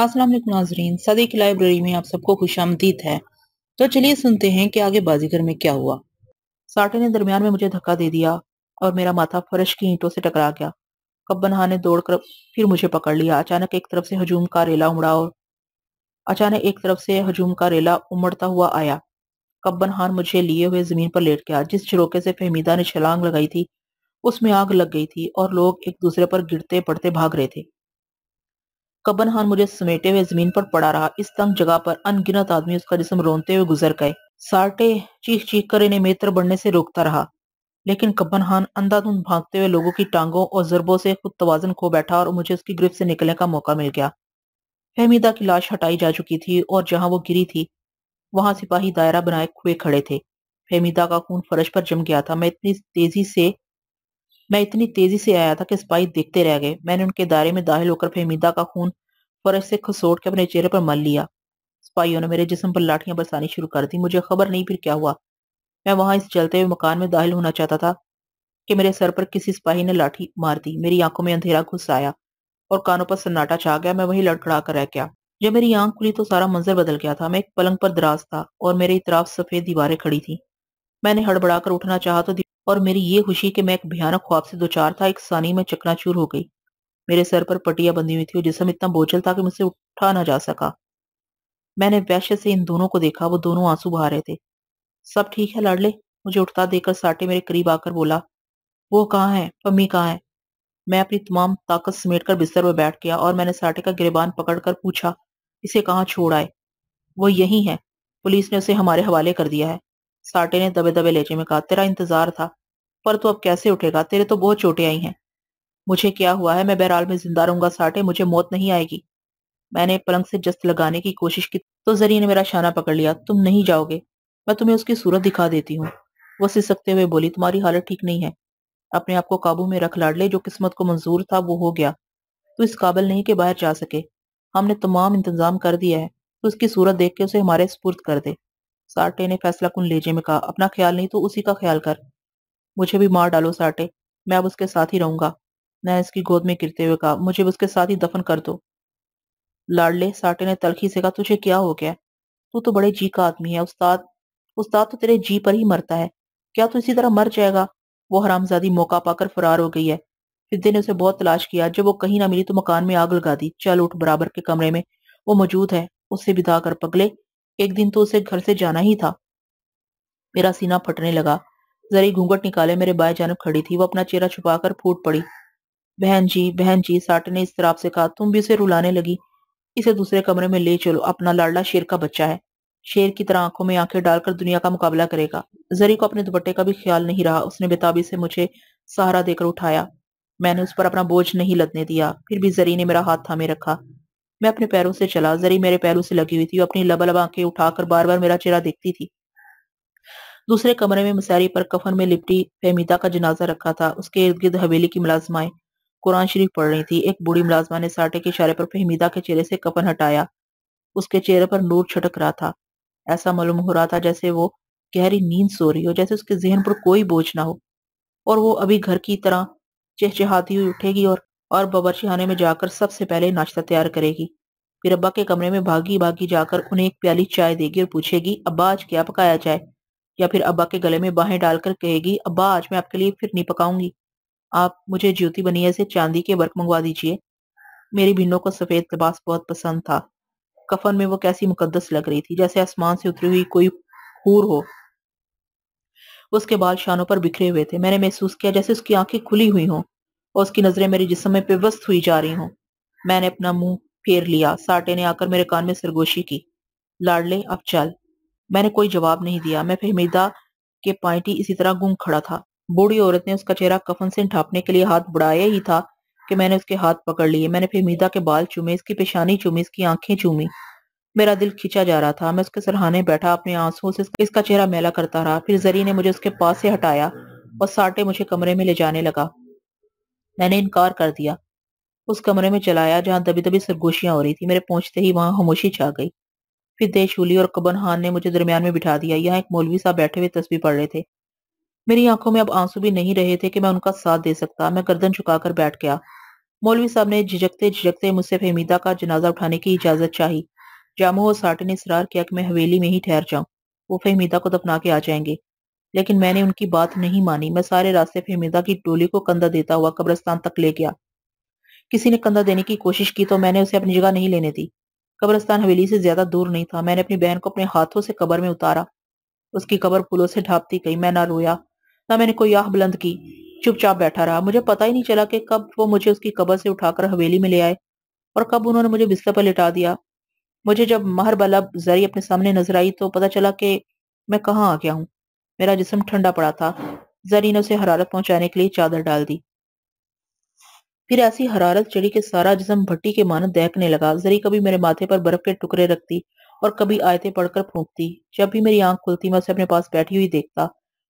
असलम नाजरीन सदी की लाइब्रेरी में आप सबको खुश आमदीद है तो चलिए सुनते हैं कि आगे बाजीगर में क्या हुआ साटे ने दरमियान में मुझे धक्का दे दिया और मेरा माथा फर्श की ईंटों से टकरा गया कब्बनहा ने दौड़कर फिर मुझे पकड़ लिया अचानक एक तरफ से हजूम का रेला उमड़ा और अचानक एक तरफ से हजूम का रेला उमड़ता हुआ आया कब्बन खान मुझे लिए हुए जमीन पर लेट गया जिस चिरोके से फहमीदा ने छलांग लगाई थी उसमें आग लग गई थी और लोग एक दूसरे पर गिरते पड़ते भाग रहे थे कब्बन खान मुझे समेटे हुए जमीन पर पड़ा रहा इस तंग जगह पर अनगिनत आदमी उसका जिसम रोनते हुए गुजर गए साटे चीख चीख कर इन्हें मेतर बढ़ने से रोकता रहा लेकिन कब्बन खान अंधाधुंध भागते हुए लोगों की टांगों और जरबों से खुद तोजन खो बैठा और मुझे उसकी गिरफ्त से निकलने का मौका मिल गया फहमीदा की लाश हटाई जा चुकी थी और जहां वो गिरी थी वहां सिपाही दायरा बनाए खुए खड़े थे फहमीदा का खून फर्श पर जम गया था मैं इतनी तेजी से मैं इतनी तेजी से आया था कि सिपाही देखते रह गए मैंने उनके दायरे में दाखिल होकर फहमीदा का खून फर्श से खसोड़ के अपने चेहरे पर मल लिया सिपाहियों ने मेरे जिसम पर लाठियां बरसानी शुरू कर दी मुझे खबर नहीं फिर क्या हुआ मैं वहां इस चलते हुए मकान में दाखिल होना चाहता था कि मेरे सर पर किसी सिपाही ने लाठी मार दी मेरी आंखों में अंधेरा घुस आया और कानों पर सन्नाटा छा गया मैं वहीं लड़खड़ा कर रह गया जब मेरी आंख खुली तो सारा मंजर बदल गया था मैं एक पलंग पर दराज था और मेरे इतराफ सफेद दीवारें खड़ी थी मैंने हड़बड़ाकर उठना चाहा तो और मेरी ये खुशी कि मैं एक भयानक ख्वाब से दो चार था एक सानी में चकनाचूर हो गई मेरे सर पर पटिया बंधी हुई थी और जिसम इतना बोझल था कि मुझसे उठा ना जा सका मैंने वैश्य से इन दोनों को देखा वो दोनों आंसू बहा रहे थे सब ठीक है लाडले मुझे उठता देकर साटे मेरे करीब आकर बोला वो कहाँ है पम्मी कहाँ है मैं अपनी तमाम ताकत समेट कर बिस्तर पर बैठ गया और मैंने साटे का गिरबान पकड़कर पूछा इसे कहाँ छोड़ आए वो यही है पुलिस ने उसे हमारे हवाले कर दिया है साटे ने दबे दबे लेजे में कहा तेरा इंतजार था पर तू अब कैसे उठेगा तेरे तो बहुत चोटें आई हैं मुझे क्या हुआ है मैं बहराल में जिंदा रहूंगा साटे मुझे मौत नहीं आएगी मैंने पलंग से जस्त लगाने की कोशिश की तो जरिए ने मेरा शाना पकड़ लिया तुम नहीं जाओगे मैं तुम्हें उसकी सूरत दिखा देती हूँ वह सिसकते हुए बोली तुम्हारी हालत ठीक नहीं है अपने आप को काबू में रख लाड ले जो किस्मत को मंजूर था वो हो गया तू इस काबिल नहीं के बाहर जा सके हमने तमाम इंतजाम कर दिया है तो उसकी सूरत देख के उसे हमारे स्पुर्द कर दे सार्टे ने फैसला कुन लेजे में कहा अपना ख्याल नहीं तो उसी का ख्याल कर मुझे भी मार डालो सार्टे मैं अब उसके साथ ही रहूंगा मैं इसकी गोद में गिरते हुए कहा मुझे उसके साथ ही दफन कर दो लाडले साटे ने तलखी से कहा तुझे क्या हो गया तू तो बड़े जी का आदमी है उस्ताद उस्ताद तो तेरे जी पर ही मरता है क्या तू इसी तरह मर जाएगा वो हरामजादी मौका पाकर फरार हो गई है फिद्दे ने उसे बहुत तलाश किया जब वो कहीं ना मिली तो मकान में आग लगा दी चल उठ बराबर के कमरे में वो मौजूद है उससे विदा कर पगले एक दिन तो उसे घर से जाना ही था मेरा सीना फटने लगा जरी घूंघट निकाले मेरे बाएं जानब खड़ी थी वो अपना चेहरा छुपाकर फूट पड़ी बहन जी बहन जी साट ने इस तरह से कहा तुम भी उसे रुलाने लगी इसे दूसरे कमरे में ले चलो अपना लाडला शेर का बच्चा है शेर की तरह आंखों में आंखें डालकर दुनिया का मुकाबला करेगा जरी को अपने दुपट्टे का भी ख्याल नहीं रहा उसने बेताबी से मुझे सहारा देकर उठाया मैंने उस पर अपना बोझ नहीं लदने दिया फिर भी जरी ने मेरा हाथ थामे रखा मैं अपने पैरों से चला जरी मेरे पैरों से लगी हुई थी और अपनी लबा लबा आंखें उठाकर बार बार मेरा चेहरा देखती थी दूसरे कमरे में मसारी पर कफन में लिपटी फहमीदा का जनाजा रखा था उसके इर्द गिर्द हवेली की मुलाजमाएं कुरान शरीफ पढ़ रही थी एक बूढ़ी मुलाजमा ने साटे के इशारे पर फहमीदा के चेहरे से कफन हटाया उसके चेहरे पर नूर छटक रहा था ऐसा मालूम हो रहा था जैसे वो गहरी नींद सो रही हो जैसे उसके जहन पर कोई बोझ ना हो और वो अभी घर की तरह चहचहाती हुई उठेगी और और खाने में जाकर सबसे पहले नाश्ता तैयार करेगी फिर अब्बा के कमरे में भागी भागी जाकर उन्हें एक प्याली चाय देगी और पूछेगी अब्बा आज क्या पकाया जाए या फिर अब्बा के गले में बाहें डालकर कहेगी अब्बा आज मैं आपके लिए फिर नहीं पकाऊंगी आप मुझे ज्योति बनिया से चांदी के वर्क मंगवा दीजिए मेरी भिन्नों को सफेद लिबास बहुत पसंद था कफन में वो कैसी मुकद्दस लग रही थी जैसे आसमान से उतरी हुई कोई हूर हो उसके बाल शानों पर बिखरे हुए थे मैंने महसूस किया जैसे उसकी आंखें खुली हुई हों और उसकी नजरें मेरे जिसम में पिवस्त हुई जा रही हूँ मैंने अपना मुंह फेर लिया साटे ने आकर मेरे कान में सरगोशी की लाडले अब चल मैंने कोई जवाब नहीं दिया मैं फहमीदा के पाइटी इसी तरह गुम खड़ा था बूढ़ी औरत ने उसका चेहरा कफन से ढांपने के लिए हाथ बढ़ाया ही था कि मैंने उसके हाथ पकड़ लिए मैंने फहमीदा के बाल चूमे इसकी पेशानी चूमी इसकी आंखें चूमी मेरा दिल खींचा जा रहा था मैं उसके सरहाने बैठा अपने आंसुओं से इसका चेहरा मेला करता रहा फिर जरी ने मुझे उसके पास से हटाया और साटे मुझे कमरे में ले जाने लगा मैंने इनकार कर दिया उस कमरे में चलाया जहां दबी दबी सरगोशियां हो रही थी मेरे पहुंचते ही वहां खामोशी छा गई फिर देशूली और कबन खान ने मुझे दरमियान में बिठा दिया यहाँ एक मौलवी साहब बैठे हुए तस्वीर पढ़ रहे थे मेरी आंखों में अब आंसू भी नहीं रहे थे कि मैं उनका साथ दे सकता मैं गर्दन झुकाकर बैठ गया मौलवी साहब ने झिझकते झिझकते मुझसे फहमीदा का जनाजा उठाने की इजाजत चाही जामू और साटे ने इसरार किया कि मैं हवेली में ही ठहर जाऊं वो फहमीदा को दफना के आ जाएंगे लेकिन मैंने उनकी बात नहीं मानी मैं सारे रास्ते फेमिदा की टोली को कंधा देता हुआ कब्रस्तान तक ले गया किसी ने कंधा देने की कोशिश की तो मैंने उसे अपनी जगह नहीं लेने दी कब्रस्तान हवेली से ज्यादा दूर नहीं था मैंने अपनी बहन को अपने हाथों से कबर में उतारा उसकी कबर फूलों से ढापती गई मैं ना रोया ना मैंने कोई आह बुलंद की चुपचाप बैठा रहा मुझे पता ही नहीं चला कि कब वो मुझे उसकी कबर से उठाकर हवेली में ले आए और कब उन्होंने मुझे बिस्तर पर लिटा दिया मुझे जब महर बलब जरी अपने सामने नजर आई तो पता चला कि मैं कहाँ आ गया हूँ मेरा जिसम ठंडा पड़ा था जरी ने उसे हरारत पहुंचाने के लिए चादर डाल दी फिर ऐसी हरारत चढ़ी कि सारा जिसम भट्टी के मानद दहकने लगा जरी कभी मेरे माथे पर बर्फ के टुकड़े रखती और कभी आयते पढ़कर फूंकती जब भी मेरी आंख खुलती मैं उसे अपने पास बैठी हुई देखता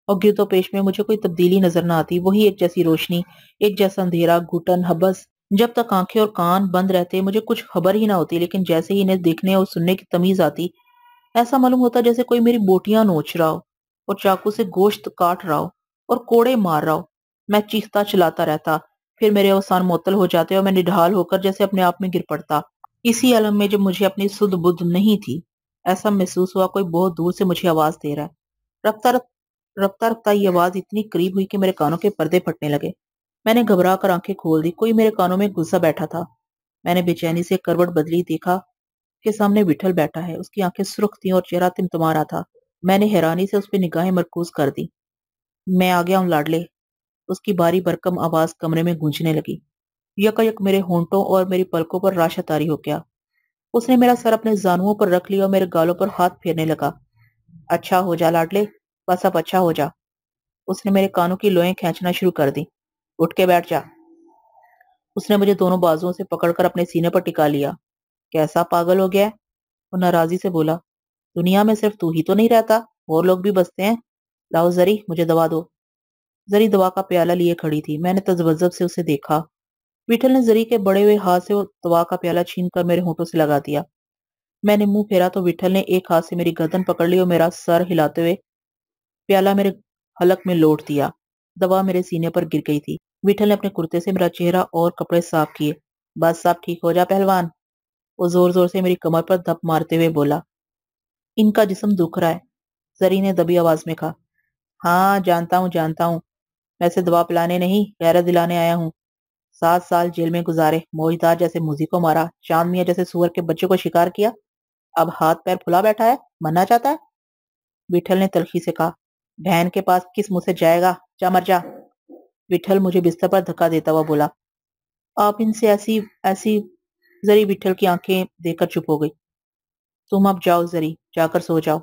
और गिरतो पेश में मुझे कोई तब्दीली नजर न आती वही एक जैसी रोशनी एक जैसा अंधेरा घुटन हबस जब तक आंखें और कान बंद रहते मुझे कुछ खबर ही ना होती लेकिन जैसे ही इन्हें देखने और सुनने की तमीज आती ऐसा मालूम होता जैसे कोई मेरी बोटियां नोच रहा हो और चाकू से गोश्त काट रहा हो और कोड़े मार रहा हो मैं चीखता चलाता रहता फिर मेरे अवसान मोतल हो जाते और मैं निढाल होकर जैसे अपने आप में गिर पड़ता इसी अलम में जब मुझे अपनी सुध बुद्ध नहीं थी ऐसा महसूस हुआ कोई बहुत दूर से मुझे आवाज दे रहा है रफ्ता रफ्ता रफ्ता ये आवाज इतनी करीब हुई कि मेरे कानों के पर्दे फटने लगे मैंने घबरा कर आंखें खोल दी कोई मेरे कानों में गुस्सा बैठा था मैंने बेचैनी से करवट बदली देखा के सामने विठल बैठा है उसकी आंखें सुर्ख थी और चेहरा तिमतमा रहा था मैंने हैरानी से उस पर निगाहें मरकूज कर दी मैं आ गया हूं लाडले उसकी भारी बरकम आवाज कमरे में गूंजने लगी यकायक मेरे होंठों और मेरी पलकों पर राशा तारी हो गया उसने मेरा सर अपने जानुओं पर रख लिया और मेरे गालों पर हाथ फेरने लगा अच्छा हो जा लाडले बस अब अच्छा हो जा उसने मेरे कानों की लोहें खींचना शुरू कर दी उठ के बैठ जा उसने मुझे दोनों बाजुओं से पकड़कर अपने सीने पर टिका लिया कैसा पागल हो गया वो नाराजी से बोला दुनिया में सिर्फ तू ही तो नहीं रहता और लोग भी बसते हैं लाओ जरी मुझे दवा दो जरी दवा का प्याला लिए खड़ी थी मैंने तजवजब से उसे देखा विठल ने जरी के बड़े हुए हाथ से दवा का प्याला छीन कर मेरे होठों से लगा दिया मैंने मुंह फेरा तो विठल ने एक हाथ से मेरी गर्दन पकड़ ली और मेरा सर हिलाते हुए प्याला मेरे हलक में लौट दिया दवा मेरे सीने पर गिर गई थी विठल ने अपने कुर्ते से मेरा चेहरा और कपड़े साफ किए बस साफ ठीक हो जा पहलवान वो जोर जोर से मेरी कमर पर धप मारते हुए बोला इनका जिसम दुख रहा है जरी ने दबी आवाज में कहा हाँ जानता हूँ जानता हूँ वैसे दवा पिलाने नहीं गैरत दिलाने आया हूँ सात साल जेल में गुजारे मोजदार जैसे मुझी को मारा चांद मियाँ जैसे सुअर के बच्चे को शिकार किया अब हाथ पैर फुला बैठा है मरना चाहता है विठल ने तलखी से कहा बहन के पास किस मुंह से जाएगा जा मर जा विठल मुझे बिस्तर पर धक्का देता हुआ बोला आप इनसे ऐसी ऐसी जरी विठल की आंखें देखकर चुप हो गई तुम अब जाओ जरी जाकर सो जाओ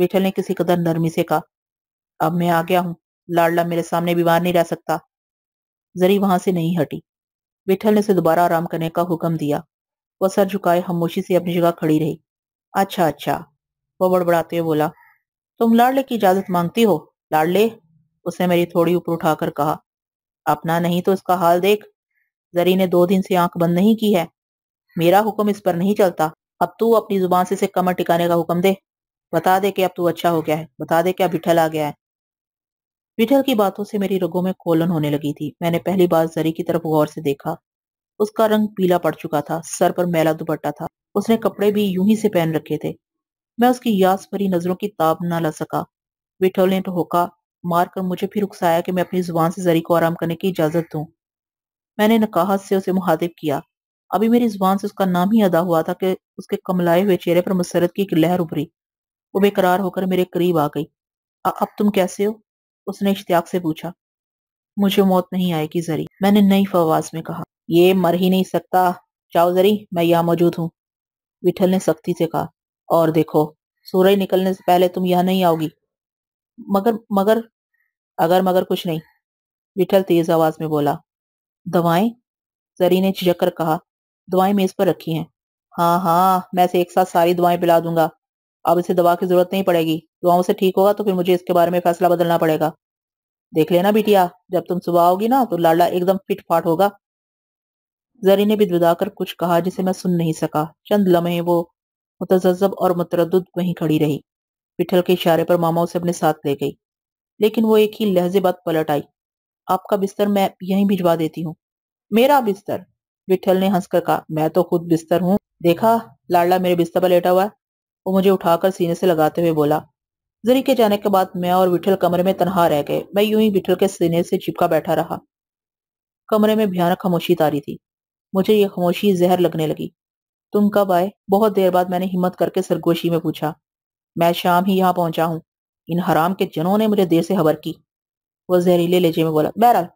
विठल ने किसी कदर नरमी से कहा अब मैं आ गया हूं लाडला मेरे सामने बीमार नहीं रह सकता जरी वहां से नहीं हटी विठल ने उसे दोबारा आराम करने का हुक्म दिया वह सर झुकाए खामोशी से अपनी जगह खड़ी रही अच्छा अच्छा वह बड़बड़ाते हुए बोला तुम लाडले की इजाजत मांगती हो लाडले उसने मेरी थोड़ी ऊपर उठाकर कहा अपना नहीं तो इसका हाल देख जरी ने दो दिन से आंख बंद नहीं की है मेरा हुक्म इस पर नहीं चलता अब तू अपनी जुबान से इसे कमर टिकाने का हुक्म दे बता दे कि अब तू अच्छा हो गया है बता दे कि अब विठल आ गया है विठल की बातों से मेरी रगों में खोलन होने लगी थी मैंने पहली बार जरी की तरफ गौर से देखा उसका रंग पीला पड़ चुका था सर पर मैला दुपट्टा था उसने कपड़े भी यूं ही से पहन रखे थे मैं उसकी यास भरी नजरों की ताब ना ला सका विठल ने तो होका मारकर मुझे फिर उकसाया कि मैं अपनी जुबान से जरी को आराम करने की इजाजत दूं मैंने नकाहत से उसे मुहातिब किया अभी मेरी जुबान से उसका नाम ही अदा हुआ था कि उसके कमलाए हुए चेहरे पर मुसरत की एक लहर उभरी वो बेकरार होकर मेरे करीब आ गई अब तुम कैसे हो उसने इश्तियाक से पूछा मुझे मौत नहीं आएगी जरी मैंने नई फवाज में कहा ये मर ही नहीं सकता जाओ जरी मैं यहाँ मौजूद हूँ विठल ने सख्ती से कहा और देखो सूरज निकलने से पहले तुम यहाँ नहीं आओगी मगर मगर अगर मगर कुछ नहीं विठल तेज आवाज में बोला दवाएं जरी ने झिझक कर कहा दवाएं मेज पर रखी हैं हाँ हाँ मैं इसे एक साथ सारी दवाएं पिला दूंगा अब इसे दवा की जरूरत नहीं पड़ेगी दवाओं से ठीक होगा तो फिर मुझे इसके बारे में फैसला बदलना पड़ेगा देख लेना बिटिया जब तुम सुबह आओगी ना तो लाला एकदम फिट फाट होगा जरी ने भी दुदा कर कुछ कहा जिसे मैं सुन नहीं सका चंद लम्हे वो मुतजब और मुतरद वहीं खड़ी रही पिठल के इशारे पर मामा उसे अपने साथ ले गई लेकिन वो एक ही लहजे बाद पलट आई आपका बिस्तर मैं यहीं भिजवा देती हूँ मेरा बिस्तर विठल ने हंसकर कहा मैं तो खुद बिस्तर हूँ देखा लाडला मेरे बिस्तर पर लेटा हुआ है वो मुझे उठाकर सीने से लगाते हुए बोला जरी के जाने के बाद मैं और विठल कमरे में तनहा रह गए मैं यूं ही विठल के सीने से चिपका बैठा रहा कमरे में भयानक खामोशी तारी थी मुझे ये खामोशी जहर लगने लगी तुम कब आए बहुत देर बाद मैंने हिम्मत करके सरगोशी में पूछा मैं शाम ही यहाँ पहुंचा हूँ इन हराम के जनों ने मुझे देर से खबर की वह जहरीले लेजे में बोला बहरहाल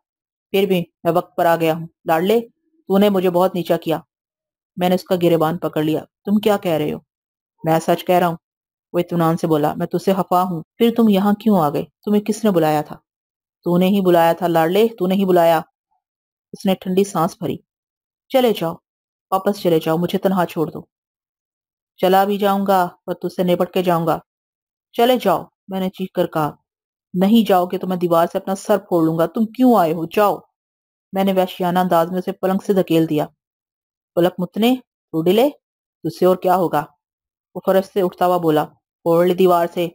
फिर भी मैं वक्त पर आ गया हूँ लाडले तूने मुझे बहुत नीचा किया मैंने उसका गिरेबान पकड़ लिया तुम क्या कह रहे हो मैं सच कह रहा हूँ वो इतमान से बोला मैं तुझसे खफा हूँ फिर तुम यहाँ क्यों आ गए तुम्हें किसने बुलाया था तूने ही बुलाया था लाडले तूने ही बुलाया उसने ठंडी सांस भरी चले जाओ वापस चले जाओ मुझे तनहा छोड़ दो चला भी जाऊंगा पर तुझसे निपट के जाऊंगा चले जाओ मैंने चीख कर कहा नहीं जाओगे तो मैं दीवार से अपना सर फोड़ लूंगा तुम क्यों आए हो जाओ मैंने वैश्याना अंदाज में उसे पलंग से धकेल दिया पलक मुतने तू ले तुझसे और क्या होगा वो फर्श से उठता हुआ बोला फोड़ ले दीवार से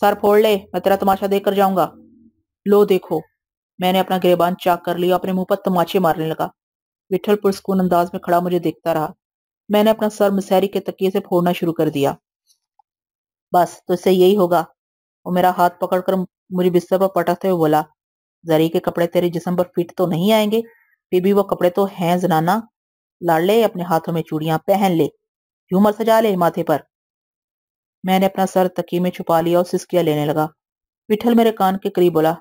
सर फोड़ ले मैं तेरा तमाशा देख कर जाऊंगा लो देखो मैंने अपना गिरेबान चाक कर लिया अपने मुंह पर तमाचे मारने लगा विठल पुरस्कून अंदाज में खड़ा मुझे देखता रहा मैंने अपना सर मुसहरी के तकिए से फोड़ना शुरू कर दिया बस तो इससे यही होगा वो मेरा हाथ पकड़कर मुझे बिस्तर पर पटकते हुए बोला जरी के कपड़े तेरे जिसम पर फिट तो नहीं आएंगे फिर भी वो कपड़े तो हैं जनाना लड़ ले अपने हाथों में चूड़ियां पहन ले झूमर सजा ले माथे पर मैंने अपना सर तकी में छुपा लिया और सिस्किया लेने लगा विठल मेरे कान के करीब बोला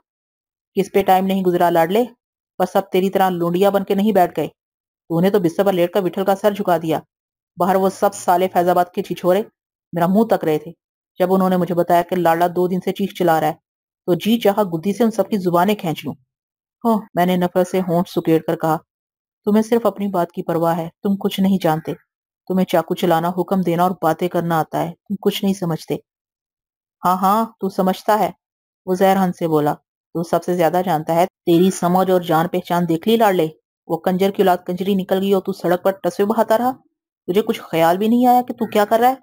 किस पे टाइम नहीं गुजरा लाडले पर सब तेरी तरह लूडिया बन के नहीं बैठ गए तूने तो बिस्तर पर लेटकर विठल का सर झुका दिया बाहर वो सब साले फैजाबाद के छिछोरे मेरा मुंह तक रहे थे जब उन्होंने मुझे बताया कि लाडला दो दिन से चीख चला रहा है तो जी चाह गुद्दी से उन सबकी जुबानें खींच लूं हो मैंने नफरत से होंठ सुकेड़ कर कहा तुम्हें सिर्फ अपनी बात की परवाह है तुम कुछ नहीं जानते तुम्हें चाकू चलाना हुक्म देना और बातें करना आता है तुम कुछ नहीं समझते हाँ हाँ तू समझता है वो जहर हंस से बोला तू सबसे ज्यादा जानता है तेरी समझ और जान पहचान देख ली ले वो कंजर की औलाद कंजरी निकल गई और तू सड़क पर टसवे बहाता रहा तुझे कुछ ख्याल भी नहीं आया कि तू क्या कर रहा है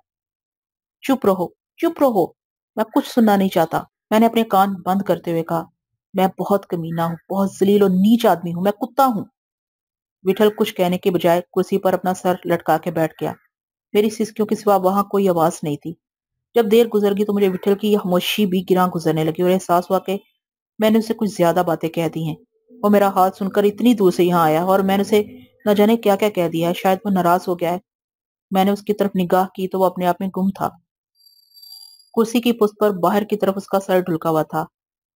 चुप रहो चुप रहो मैं कुछ सुनना नहीं चाहता मैंने अपने कान बंद करते हुए कहा मैं बहुत कमीना हूं बहुत जलील और नीच आदमी हूं मैं कुत्ता हूं विठल कुछ कहने के बजाय कुर्सी पर अपना सर लटका के बैठ गया मेरी सिस्कियों के सिवा वहां कोई आवाज नहीं थी जब देर गुजर गई तो मुझे विठल की खामोशी भी गिरा गुजरने लगी और एहसास हुआ कि मैंने उसे कुछ ज्यादा बातें कह दी हैं वो मेरा हाथ सुनकर इतनी दूर से यहाँ आया और मैंने उसे न जाने क्या क्या कह दिया है शायद वो नाराज हो गया है मैंने उसकी तरफ निगाह की तो वो अपने आप में गुम था कुर्सी की पुस्त पर बाहर की तरफ उसका सर ढुलका हुआ था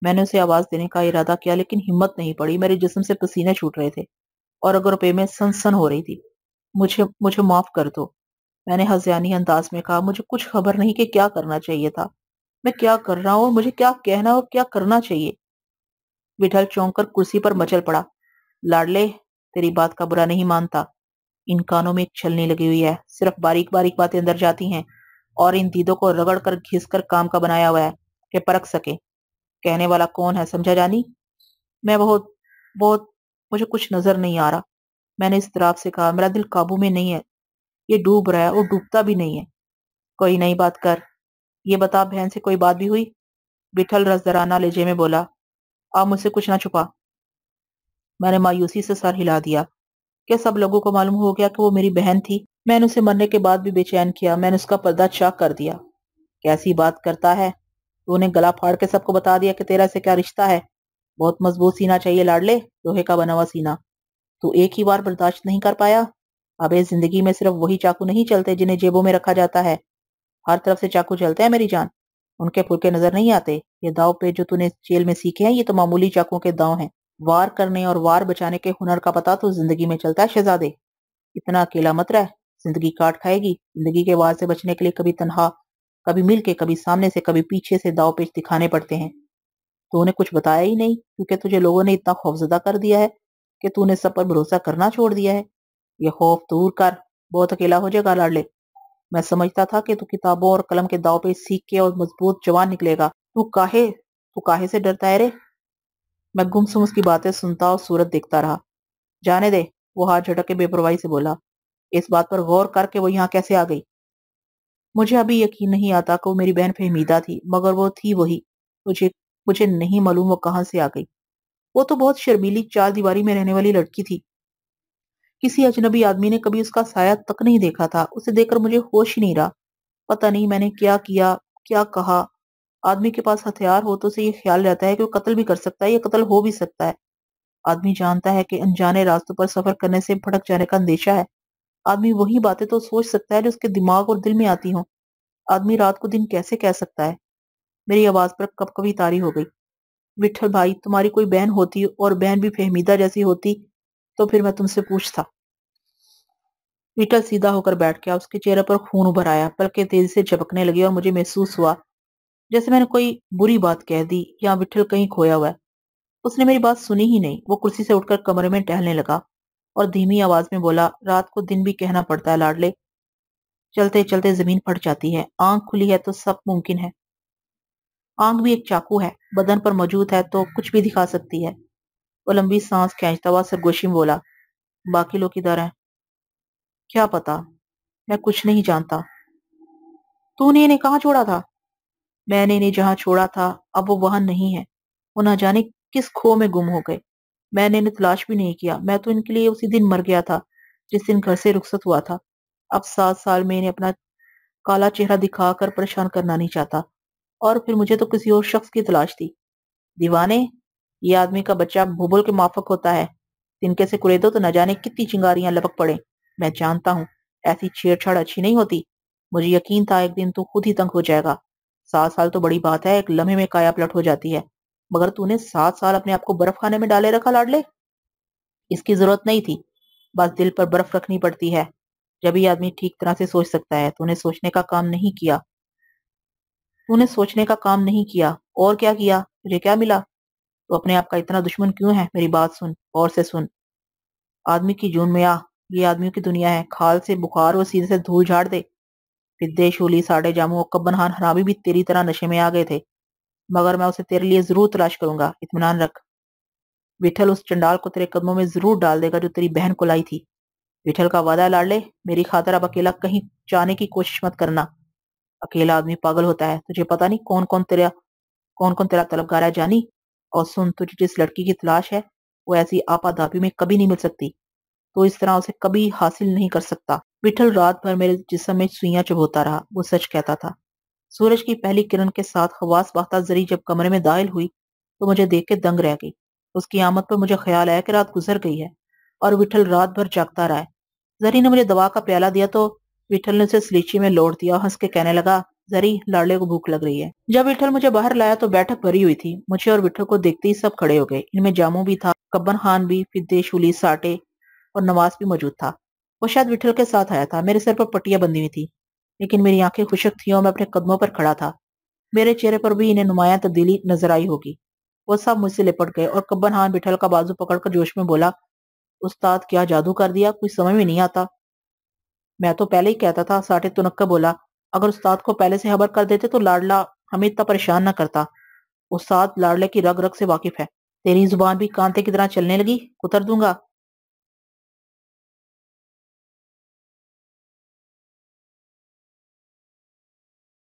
मैंने उसे आवाज देने का इरादा किया लेकिन हिम्मत नहीं पड़ी मेरे जिसम से पसीने छूट रहे थे और अगर रुपये में सनसन हो रही थी मुझे मुझे माफ कर दो मैंने हजियानी अंदाज में कहा मुझे कुछ खबर नहीं कि क्या करना चाहिए था मैं क्या कर रहा हूँ मुझे क्या कहना और क्या करना चाहिए विठल चौंक कर कुर्सी पर मचल पड़ा लाडले तेरी बात का बुरा नहीं मानता इन कानों में एक छलनी लगी हुई है सिर्फ बारीक बारीक बातें अंदर जाती हैं और इन दीदों को रगड़ कर घिस कर काम का बनाया हुआ है कि परख सके कहने वाला कौन है समझा जानी मैं बहुत बहुत मुझे कुछ नजर नहीं आ रहा मैंने इस तरफ से कहा मेरा दिल काबू में नहीं है ये डूब रहा है और डूबता भी नहीं है कोई नई बात कर ये बता बहन से कोई बात भी हुई बिठल रसदराना लेजे में बोला आप मुझसे कुछ ना छुपा मैंने मायूसी से सर हिला दिया क्या सब लोगों को मालूम हो गया कि वो मेरी बहन थी मैंने उसे मरने के बाद भी बेचैन किया मैंने उसका पर्दा चाक कर दिया कैसी बात करता है तूने गला फाड़ के सबको बता दिया कि तेरा से क्या रिश्ता है बहुत मजबूत सीना चाहिए लाडले लोहे का बना हुआ सीना तू एक ही बार बर्दाश्त नहीं कर पाया अब इस जिंदगी में सिर्फ वही चाकू नहीं चलते जिन्हें जेबों में रखा जाता है हर तरफ से चाकू चलते हैं मेरी जान उनके फुरके नजर नहीं आते ये दाव पे जो तूने जेल में सीखे हैं ये तो मामूली चाकू के दाव हैं वार करने और वार बचाने के हुनर का पता तो जिंदगी में चलता है शहजादे इतना अकेला मत रह जिंदगी काट खाएगी जिंदगी के वार से बचने के लिए कभी तनहा कभी मिल के कभी सामने से कभी पीछे से दाव पेच दिखाने पड़ते हैं तूने कुछ बताया ही नहीं क्योंकि तुझे लोगों ने इतना खौफजदा कर दिया है कि तूने सब पर भरोसा करना छोड़ दिया है यह खौफ दूर कर बहुत अकेला हो जाएगा लाडले मैं समझता था कि तू किताबों और कलम के दाव पे सीख के और मजबूत जवान निकलेगा तू काहे तू काहे से डरता है रे मैं गुमसुम उसकी बातें सुनता और सूरत देखता रहा जाने दे वो हाथ झटक के बेपरवाही से बोला इस बात पर गौर करके वो यहाँ कैसे आ गई मुझे अभी यकीन नहीं आता कि वो मेरी बहन फहमीदा थी मगर वो थी वही मुझे मुझे नहीं मालूम वो कहाँ से आ गई वो तो बहुत शर्मीली चार दीवारी में रहने वाली लड़की थी किसी अजनबी आदमी ने कभी उसका साया तक नहीं देखा था उसे देखकर मुझे होश ही नहीं रहा पता नहीं मैंने क्या किया क्या कहा आदमी के पास हथियार हो तो उसे ये ख्याल रहता है कि वो कत्ल भी कर सकता है या कत्ल हो भी सकता है आदमी जानता है कि अनजाने रास्तों पर सफर करने से भटक जाने का अंदेशा है आदमी वही बातें तो सोच सकता है जो उसके दिमाग और दिल में आती हों आदमी रात को दिन कैसे कह सकता है मेरी आवाज पर कभी तारी हो गई विठल भाई तुम्हारी कोई बहन होती और बहन भी फहमीदा जैसी होती तो फिर मैं तुमसे पूछता विठल सीधा होकर बैठ गया उसके चेहरे पर खून उभर आया पलके तेजी से झपकने लगे और मुझे महसूस हुआ जैसे मैंने कोई बुरी बात कह दी या विठल कहीं खोया हुआ उसने मेरी बात सुनी ही नहीं वो कुर्सी से उठकर कमरे में टहलने लगा और धीमी आवाज में बोला रात को दिन भी कहना पड़ता है लाडले चलते चलते जमीन फट जाती है आंख खुली है तो सब मुमकिन है आंख भी एक चाकू है बदन पर मौजूद है तो कुछ भी दिखा सकती है वो लंबी सांस खेचता हुआ सरगोशी में बोला बाकी लोग किधर हैं क्या पता मैं कुछ नहीं जानता तूने इन्हें कहाँ छोड़ा था मैंने इन्हें जहां छोड़ा था अब वो वहां नहीं है वो ना जाने किस खो में गुम हो गए मैंने इन्हें तलाश भी नहीं किया मैं तो इनके लिए उसी दिन मर गया था जिस दिन घर से रुखसत हुआ था अब सात साल में इन्हें अपना काला चेहरा दिखाकर परेशान करना नहीं चाहता और फिर मुझे तो किसी और शख्स की तलाश थी दीवाने ये आदमी का बच्चा भूबुल के माफक होता है तिनके से कुरेदो तो न जाने कितनी चिंगारियां लपक पड़े मैं जानता हूँ ऐसी छेड़छाड़ अच्छी नहीं होती मुझे यकीन था एक दिन तू खुद ही तंग हो जाएगा सात साल तो बड़ी बात है एक लम्हे में काया पलट हो जाती है मगर तूने सात साल अपने आप को बर्फ खाने में डाले रखा लाडले इसकी जरूरत नहीं थी बस दिल पर बर्फ रखनी पड़ती है जब ही आदमी ठीक तरह से सोच सकता है तूने सोचने का काम नहीं किया तूने सोचने का काम नहीं किया और क्या किया तुझे क्या मिला तो अपने आप का इतना दुश्मन क्यों है मेरी बात सुन और से सुन आदमी की जून में आ ये आदमियों की दुनिया है खाल से बुखार और सीधे से धूल झाड़ दे रिद्धेश होली साढ़े जामू और कब्बन हान हरामी भी तेरी तरह नशे में आ गए थे मगर मैं उसे तेरे लिए जरूर तलाश करूंगा इतमान रख विठल उस चंडाल को तेरे कदमों में जरूर डाल देगा जो तेरी बहन को लाई थी विठल का वादा ले मेरी खातर अब अकेला कहीं जाने की कोशिश मत करना अकेला आदमी पागल होता है तुझे पता नहीं कौन कौन तेरा कौन कौन तेरा तलब है जानी और सुन तुझे जिस लड़की की तलाश है वो ऐसी आपाधापी में कभी नहीं मिल सकती तो इस तरह उसे कभी हासिल नहीं कर सकता विठल रात भर मेरे जिसम में सुइयां चुभोता रहा वो सच कहता था सूरज की पहली किरण के साथ हवास बाहता जरी जब कमरे में दायल हुई तो मुझे देख के दंग रह गई उसकी आमद पर मुझे ख्याल आया कि रात गुजर गई है और विठल रात भर जागता रहा है जरी ने मुझे दवा का प्याला दिया तो विठल ने उसे सलीची में लौट दिया और हंस के कहने लगा जरी लाड़े को भूख लग रही है जब विठल मुझे बाहर लाया तो बैठक भरी हुई थी मुझे और विठल को देखते ही सब खड़े हो गए इनमें जामू भी था कब्बन खान भी फिद्देशुली साटे और नवाज भी मौजूद था वो शायद विठल के साथ आया था मेरे सर पर पट्टियां बंधी हुई थी लेकिन मेरी आंखें खुशक थी और मैं अपने कदमों पर खड़ा था मेरे चेहरे पर भी इन्हें नुमाया तब्दीली नजर आई होगी वो सब मुझसे लिपट गए और कब्बन हान बिठल का बाजू पकड़कर जोश में बोला उस्ताद क्या जादू कर दिया कुछ समझ में नहीं आता मैं तो पहले ही कहता था साठे तुनक्का बोला अगर उस्ताद को पहले से खबर कर देते तो लाडला हमें इतना परेशान ना करता उस्ताद लाडले की रग रग से वाकिफ है तेरी जुबान भी कांते की तरह चलने लगी उतर दूंगा